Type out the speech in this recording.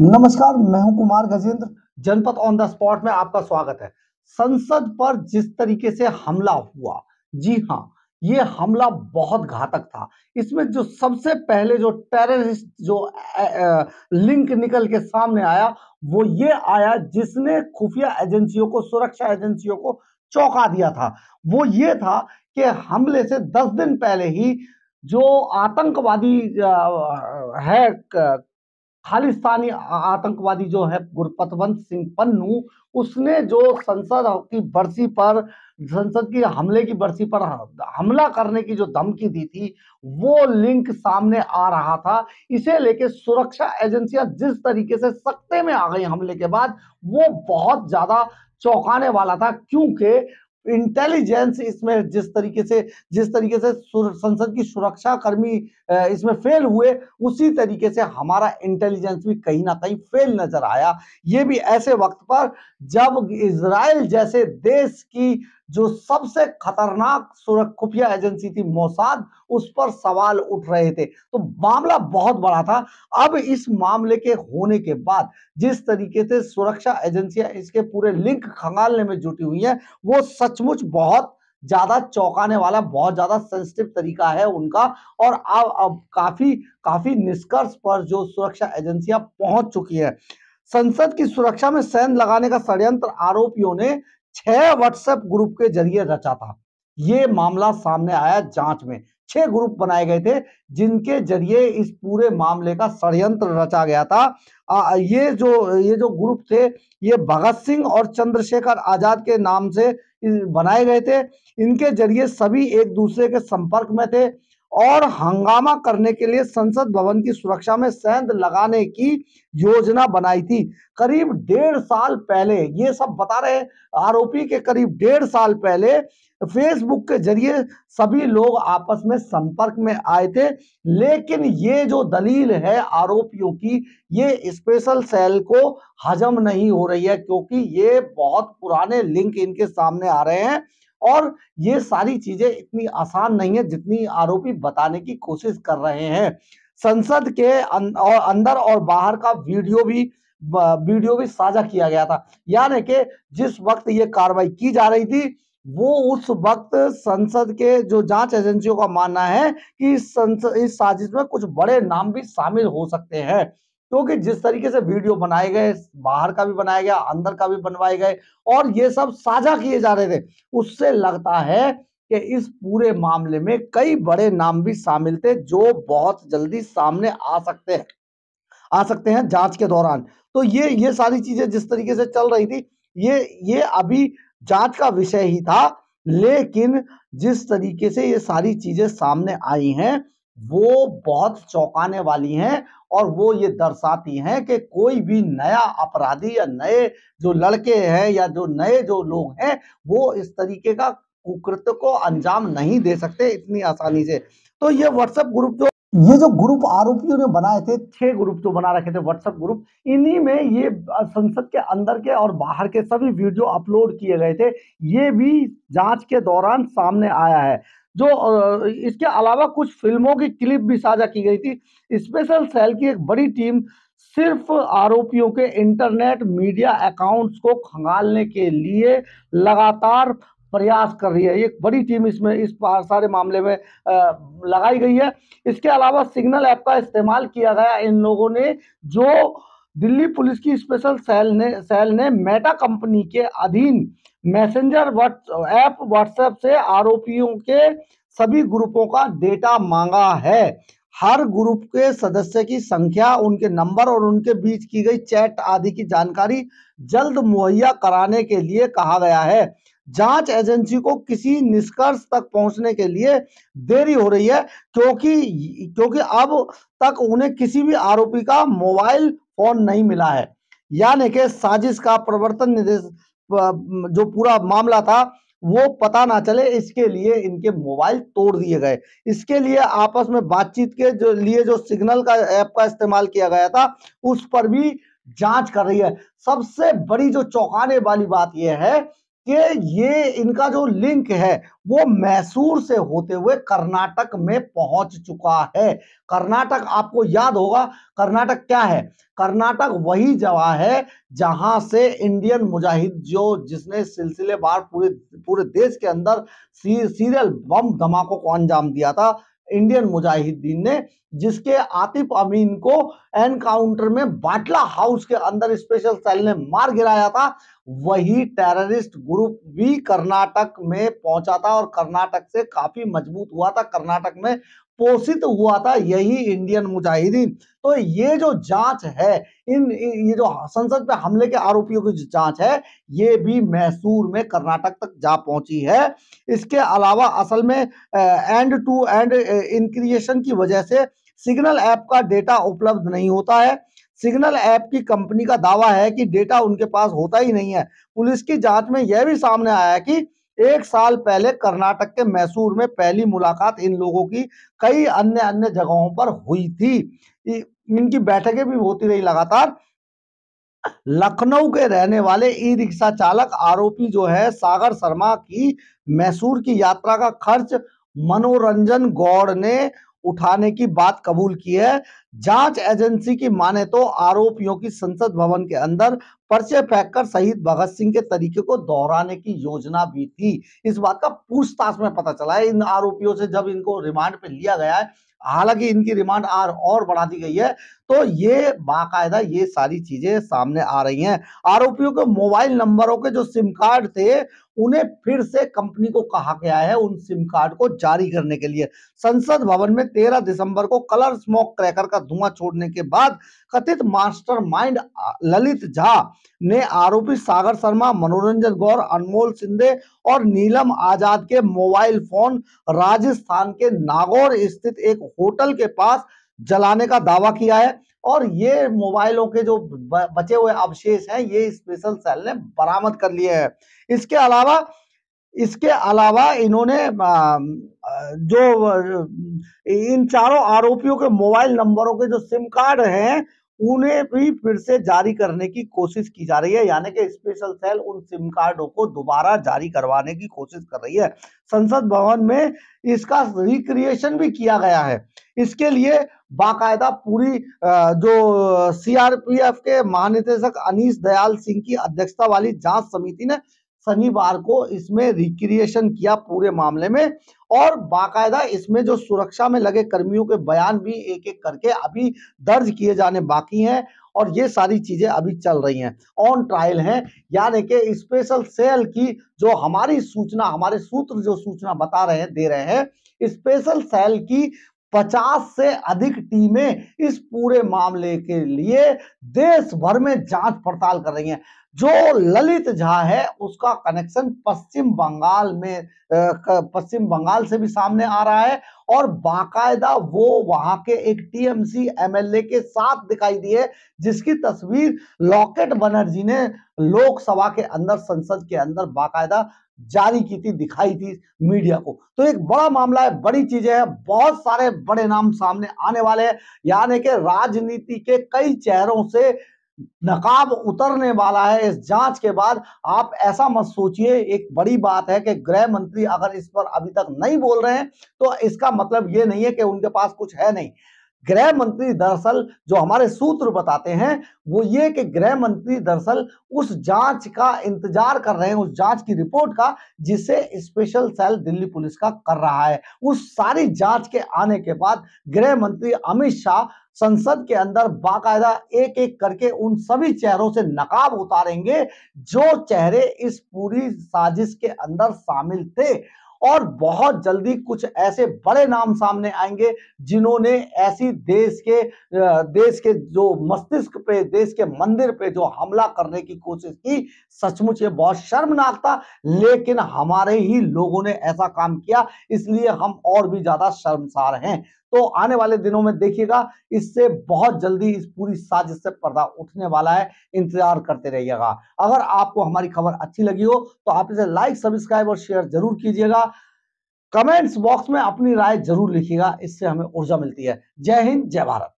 नमस्कार मैं हूं कुमार गजेंद्र जनपद ऑन द स्पॉट में आपका स्वागत है संसद पर जिस तरीके से हमला हुआ जी हाँ ये हमला बहुत घातक था इसमें जो सबसे पहले जो टेररिस्ट जो लिंक निकल के सामने आया वो ये आया जिसने खुफिया एजेंसियों को सुरक्षा एजेंसियों को चौंका दिया था वो ये था कि हमले से दस दिन पहले ही जो आतंकवादी है खालिस्तानी आतंकवादी जो है गुरपतवंत सिंह पन्नू उसने जो संसद की बरसी पर संसद की हमले की बरसी पर हमला करने की जो धमकी दी थी वो लिंक सामने आ रहा था इसे लेके सुरक्षा एजेंसियां जिस तरीके से सख्ते में आ गई हमले के बाद वो बहुत ज्यादा चौंकाने वाला था क्योंकि इंटेलिजेंस इसमें जिस तरीके से जिस तरीके से संसद की सुरक्षा कर्मी इसमें फेल हुए उसी तरीके से हमारा इंटेलिजेंस भी कहीं ना कहीं फेल नजर आया ये भी ऐसे वक्त पर जब इसराइल जैसे देश की जो सबसे खतरनाक खुफिया एजेंसी थी मोसाद उस पर सवाल उठ रहे थे तो मामला बहुत बड़ा था अब इस मामले के होने के बाद जिस तरीके से सुरक्षा एजेंसियां इसके पूरे लिंक खंगालने में जुटी हुई हैं वो सचमुच बहुत ज्यादा चौंकाने वाला बहुत ज्यादा सेंसिटिव तरीका है उनका और अब अब काफी काफी निष्कर्ष पर जो सुरक्षा एजेंसियां पहुंच चुकी है संसद की सुरक्षा में सैन लगाने का षड्यंत्र आरोपियों ने छह व्हाट्सएप ग्रुप के जरिए रचा था ये मामला सामने आया जांच में छह ग्रुप बनाए गए थे जिनके जरिए इस पूरे मामले का षडयंत्र रचा गया था आ, ये जो ये जो ग्रुप थे ये भगत सिंह और चंद्रशेखर आजाद के नाम से बनाए गए थे इनके जरिए सभी एक दूसरे के संपर्क में थे और हंगामा करने के लिए संसद भवन की सुरक्षा में सेंध लगाने की योजना बनाई थी करीब डेढ़ साल पहले ये सब बता रहे आरोपी के करीब डेढ़ साल पहले फेसबुक के जरिए सभी लोग आपस में संपर्क में आए थे लेकिन ये जो दलील है आरोपियों की ये स्पेशल सेल को हजम नहीं हो रही है क्योंकि ये बहुत पुराने लिंक इनके सामने आ रहे हैं और ये सारी चीजें इतनी आसान नहीं है जितनी आरोपी बताने की कोशिश कर रहे हैं संसद के अं-, अंदर और बाहर का वीडियो भी वीडियो भी साझा किया गया था यानी कि जिस वक्त ये कार्रवाई की जा रही थी वो उस वक्त संसद के जो जांच एजेंसियों का मानना है कि इस संसद इस साजिश में कुछ बड़े नाम भी शामिल हो सकते हैं क्योंकि जिस तरीके से वीडियो बनाए गए बाहर का भी बनाया गया अंदर का भी बनवाए गए और ये सब साझा किए जा रहे थे उससे लगता है कि इस पूरे मामले में कई बड़े नाम भी शामिल थे जो बहुत जल्दी सामने आ सकते हैं आ सकते हैं जांच के दौरान तो ये ये सारी चीजें जिस तरीके से चल रही थी ये ये अभी जांच का विषय ही था लेकिन जिस तरीके से ये सारी चीजें सामने आई हैं वो बहुत चौंकाने वाली हैं और वो ये दर्शाती हैं कि कोई भी नया अपराधी या नए जो लड़के हैं या जो नए जो लोग हैं वो इस तरीके का कुकृत को अंजाम नहीं दे सकते इतनी आसानी से तो ये व्हाट्सएप ग्रुप जो ये जो ग्रुप आरोपियों ने बनाए थे छह ग्रुप जो बना रखे थे व्हाट्सएप ग्रुप इन्हीं में ये संसद के अंदर के और बाहर के सभी वीडियो अपलोड किए गए थे ये भी जांच के दौरान सामने आया है जो इसके अलावा कुछ फिल्मों की क्लिप भी साझा की गई थी स्पेशल सेल की एक बड़ी टीम सिर्फ आरोपियों के इंटरनेट मीडिया अकाउंट्स को खंगालने के लिए लगातार प्रयास कर रही है एक बड़ी टीम इसमें इस सारे मामले में लगाई गई है इसके अलावा सिग्नल ऐप का इस्तेमाल किया गया इन लोगों ने जो दिल्ली पुलिस की स्पेशल सेल ने सेल ने मेटा कंपनी के अधीन मैसेंजर ऐप व्हाट्सएप से आरोपियों के सभी ग्रुपों का डेटा मांगा है हर ग्रुप के सदस्य की संख्या उनके नंबर और उनके बीच की गई चैट आदि की जानकारी जल्द मुहैया कराने के लिए कहा गया है जांच एजेंसी को किसी निष्कर्ष तक पहुंचने के लिए देरी हो रही है क्योंकि क्योंकि अब तक उन्हें किसी भी आरोपी का मोबाइल फोन नहीं मिला है यानी कि साजिश का प्रवर्तन निदेश जो पूरा मामला था वो पता ना चले इसके लिए इनके मोबाइल तोड़ दिए गए इसके लिए आपस में बातचीत के जो लिए जो सिग्नल का ऐप का इस्तेमाल किया गया था उस पर भी जांच कर रही है सबसे बड़ी जो चौंकाने वाली बात यह है कि ये इनका जो लिंक है वो मैसूर से होते हुए कर्नाटक में पहुंच चुका है कर्नाटक आपको याद होगा कर्नाटक क्या है कर्नाटक वही जगह है जहां से इंडियन मुजाहिद जो जिसने बार पूरे पूरे देश के अंदर सी, सीरियल बम धमाकों को अंजाम दिया था इंडियन मुजाहिदीन ने जिसके आतिफ अमीन को एनकाउंटर में बाटला हाउस के अंदर स्पेशल सेल ने मार गिराया था वही टेररिस्ट ग्रुप भी कर्नाटक में पहुंचा था और कर्नाटक से काफी मजबूत हुआ था कर्नाटक में पोषित हुआ था यही इंडियन मुजाहिदीन तो ये जो जांच है इन ये जो संसद पे हमले के आरोपियों की जांच है ये भी मैसूर में कर्नाटक तक जा पहुंची है इसके अलावा असल में एंड टू एंड इनक्रिएशन की वजह से सिग्नल ऐप का डेटा उपलब्ध नहीं होता है सिग्नल ऐप की कंपनी का दावा है कि डेटा उनके पास होता ही नहीं है पुलिस की जांच में यह भी सामने आया कि एक साल पहले कर्नाटक के मैसूर में पहली मुलाकात इन लोगों की कई अन्य अन्य जगहों पर हुई थी इनकी बैठकें भी होती रही लगातार लखनऊ के रहने वाले ई रिक्शा चालक आरोपी जो है सागर शर्मा की मैसूर की यात्रा का खर्च मनोरंजन गौड़ ने उठाने की बात कबूल की है जांच एजेंसी की माने तो आरोपियों की संसद भवन के अंदर पर्चे फेंक कर शहीद भगत सिंह के तरीके को दोहराने की योजना भी थी इस बात का पूछताछ में पता चला है इन आरोपियों से जब इनको रिमांड पे लिया गया है हालांकि इनकी रिमांड आर और बढ़ा दी गई है तो ये बाकायदा ये सारी चीजें सामने आ रही हैं आरोपियों के मोबाइल नंबरों के जो सिम कार्ड थे उन्हें फिर से कंपनी को कहा गया है उन सिम कार्ड को जारी करने के लिए संसद भवन में 13 दिसंबर को कलर स्मोक क्रैकर का धुआं छोड़ने के बाद कथित मास्टरमाइंड ललित झा ने आरोपी सागर शर्मा मनोरंजन गौर अनमोल सिंधे और नीलम आजाद के मोबाइल फोन राजस्थान के नागौर स्थित एक होटल के पास जलाने का दावा किया है और ये मोबाइलों के जो बचे हुए अवशेष हैं ये स्पेशल सेल ने बरामद कर लिए हैं इसके अलावा इसके अलावा इन्होंने जो इन चारों आरोपियों के मोबाइल नंबरों के जो सिम कार्ड हैं उन्हें भी फिर से जारी करने की कोशिश की जा रही है यानी कि स्पेशल सेल उन सिम कार्डों को दोबारा जारी करवाने की कोशिश कर रही है संसद भवन में इसका रिक्रिएशन भी किया गया है इसके लिए बाकायदा पूरी जो सीआरपीएफ के महानिदेशक अनीस दयाल सिंह की अध्यक्षता वाली जांच समिति ने शनिवार को इसमें रिक्रिएशन किया पूरे मामले में और बाकायदा इसमें जो सुरक्षा में लगे कर्मियों के बयान भी एक एक करके अभी दर्ज किए जाने बाकी हैं और ये सारी चीजें अभी चल रही हैं ऑन ट्रायल हैं यानी कि स्पेशल सेल की जो हमारी सूचना हमारे सूत्र जो सूचना बता रहे हैं दे रहे हैं स्पेशल सेल की पचास से अधिक टीमें इस पूरे मामले के लिए देश भर में जांच पड़ताल कर रही हैं जो ललित झा है उसका कनेक्शन पश्चिम बंगाल में पश्चिम बंगाल से भी सामने आ रहा है और बाकायदा वो वहां के एक टीएमसी एमएलए के साथ दिखाई दी है जिसकी तस्वीर लॉकेट बनर्जी ने लोकसभा के अंदर संसद के अंदर बाकायदा जारी की थी दिखाई थी मीडिया को तो एक बड़ा मामला है बड़ी चीजें हैं बहुत सारे बड़े नाम सामने आने वाले हैं यानी कि राजनीति के कई चेहरों से नकाब उतरने वाला है इस जांच के बाद आप ऐसा मत सोचिए एक बड़ी बात है कि गृह मंत्री अगर इस पर अभी तक नहीं बोल रहे हैं तो इसका मतलब ये नहीं है कि उनके पास कुछ है नहीं गृह मंत्री दरअसल जो हमारे सूत्र बताते हैं वो ये कि गृह मंत्री दरअसल उस जांच का इंतजार कर रहे हैं उस जांच की रिपोर्ट का जिसे स्पेशल सेल दिल्ली पुलिस का कर रहा है उस सारी जांच के आने के बाद गृह मंत्री अमित शाह संसद के अंदर बाकायदा एक एक करके उन सभी चेहरों से नकाब उतारेंगे जो चेहरे इस पूरी साजिश के अंदर शामिल थे और बहुत जल्दी कुछ ऐसे बड़े नाम सामने आएंगे जिन्होंने ऐसी देश के देश के जो मस्तिष्क पे देश के मंदिर पे जो हमला करने की कोशिश की सचमुच ये बहुत शर्मनाक था लेकिन हमारे ही लोगों ने ऐसा काम किया इसलिए हम और भी ज्यादा शर्मसार हैं तो आने वाले दिनों में देखिएगा इससे बहुत जल्दी इस पूरी साजिश से पर्दा उठने वाला है इंतजार करते रहिएगा अगर आपको हमारी खबर अच्छी लगी हो तो आप इसे लाइक सब्सक्राइब और शेयर जरूर कीजिएगा कमेंट्स बॉक्स में अपनी राय जरूर लिखिएगा इससे हमें ऊर्जा मिलती है जय हिंद जय भारत